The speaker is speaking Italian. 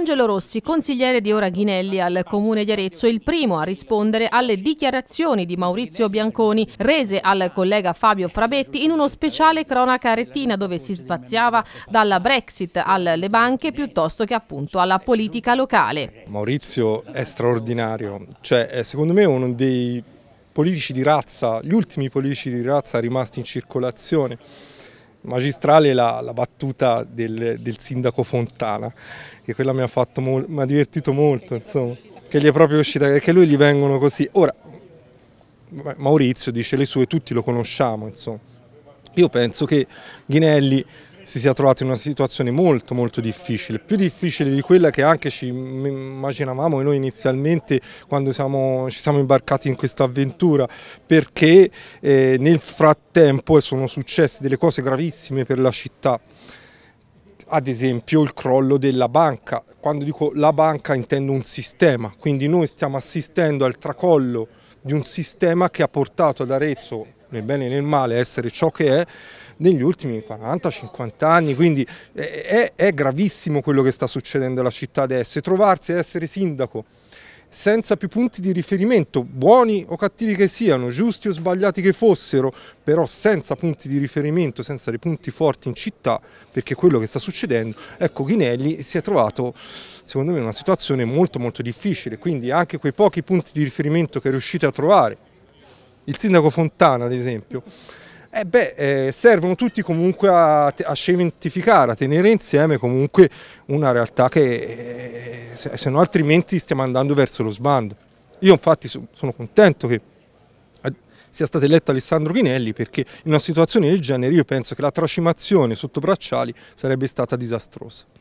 Angelo Rossi, consigliere di Ora Ghinelli al Comune di Arezzo, il primo a rispondere alle dichiarazioni di Maurizio Bianconi rese al collega Fabio Frabetti in uno speciale cronaca retina dove si spaziava dalla Brexit alle banche piuttosto che appunto alla politica locale. Maurizio è straordinario, cioè è eh, secondo me uno dei politici di razza, gli ultimi politici di razza rimasti in circolazione magistrale la, la battuta del, del, sindaco Fontana, che quella mi ha, fatto mi ha divertito molto, insomma, che gli è proprio uscita, che lui gli vengono così. Ora, Maurizio dice le sue, tutti lo conosciamo, insomma. Io penso che Ghinelli si sia trovato in una situazione molto molto difficile, più difficile di quella che anche ci immaginavamo noi inizialmente quando siamo, ci siamo imbarcati in questa avventura, perché eh, nel frattempo sono successe delle cose gravissime per la città, ad esempio il crollo della banca, quando dico la banca intendo un sistema, quindi noi stiamo assistendo al tracollo di un sistema che ha portato ad Arezzo nel bene e nel male, essere ciò che è negli ultimi 40-50 anni, quindi è, è, gravissimo quello che sta succedendo alla città adesso e trovarsi ad essere sindaco senza più punti di riferimento, buoni o cattivi che siano, giusti o sbagliati che fossero, però senza punti di riferimento, senza dei punti forti in città, perché è quello che sta succedendo, ecco Ghinelli si è trovato secondo me in una situazione molto molto difficile, quindi anche quei pochi punti di riferimento che riuscite a trovare il sindaco Fontana ad esempio, eh beh, eh, servono tutti comunque a, a, cementificare, a tenere insieme comunque una realtà che eh, se, se, no altrimenti stiamo andando verso lo sbando. Io infatti so, sono contento che eh, sia stato eletto Alessandro Ghinelli perché in una situazione del genere io penso che la tracimazione sotto bracciali sarebbe stata disastrosa.